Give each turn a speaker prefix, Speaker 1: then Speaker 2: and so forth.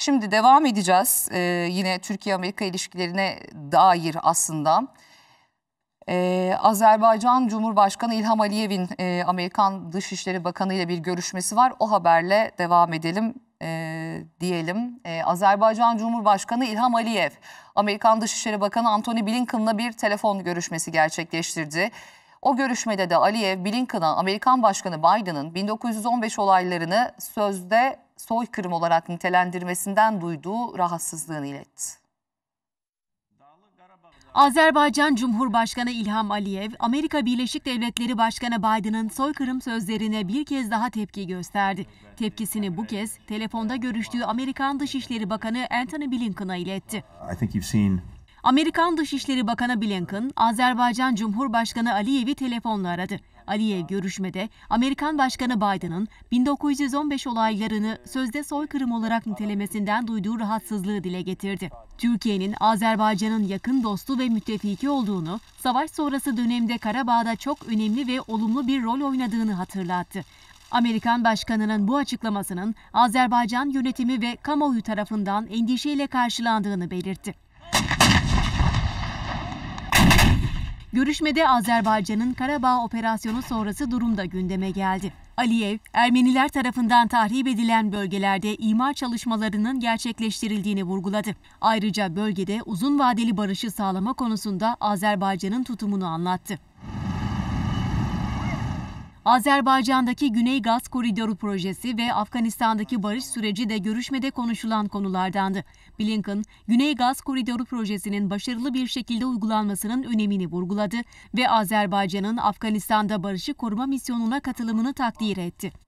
Speaker 1: Şimdi devam edeceğiz ee, yine Türkiye-Amerika ilişkilerine dair aslında. Ee, Azerbaycan Cumhurbaşkanı İlham Aliyev'in e, Amerikan Dışişleri Bakanı ile bir görüşmesi var. O haberle devam edelim e, diyelim. E, Azerbaycan Cumhurbaşkanı İlham Aliyev, Amerikan Dışişleri Bakanı Antony Blinken'la bir telefon görüşmesi gerçekleştirdi. O görüşmede de Aliyev, Blinken'a Amerikan Başkanı Biden'ın 1915 olaylarını sözde soykırım olarak nitelendirmesinden duyduğu rahatsızlığını iletti.
Speaker 2: Azerbaycan Cumhurbaşkanı İlham Aliyev, Amerika Birleşik Devletleri Başkanı Biden'ın soykırım sözlerine bir kez daha tepki gösterdi. Tepkisini bu kez telefonda görüştüğü Amerikan Dışişleri Bakanı Antony Blinken'a iletti. Amerikan Dışişleri Bakanı Blinken, Azerbaycan Cumhurbaşkanı Aliyev'i telefonla aradı. Aliyev görüşmede Amerikan Başkanı Biden'ın 1915 olaylarını sözde soykırım olarak nitelemesinden duyduğu rahatsızlığı dile getirdi. Türkiye'nin Azerbaycan'ın yakın dostu ve müttefiki olduğunu, savaş sonrası dönemde Karabağ'da çok önemli ve olumlu bir rol oynadığını hatırlattı. Amerikan Başkanı'nın bu açıklamasının Azerbaycan yönetimi ve kamuoyu tarafından endişeyle karşılandığını belirtti. Görüşmede Azerbaycan'ın Karabağ operasyonu sonrası durumda gündeme geldi. Aliyev, Ermeniler tarafından tahrip edilen bölgelerde imar çalışmalarının gerçekleştirildiğini vurguladı. Ayrıca bölgede uzun vadeli barışı sağlama konusunda Azerbaycan'ın tutumunu anlattı. Azerbaycan'daki Güney Gaz Koridoru projesi ve Afganistan'daki barış süreci de görüşmede konuşulan konulardandı. Blinken, Güney Gaz Koridoru projesinin başarılı bir şekilde uygulanmasının önemini vurguladı ve Azerbaycan'ın Afganistan'da barışı koruma misyonuna katılımını takdir etti.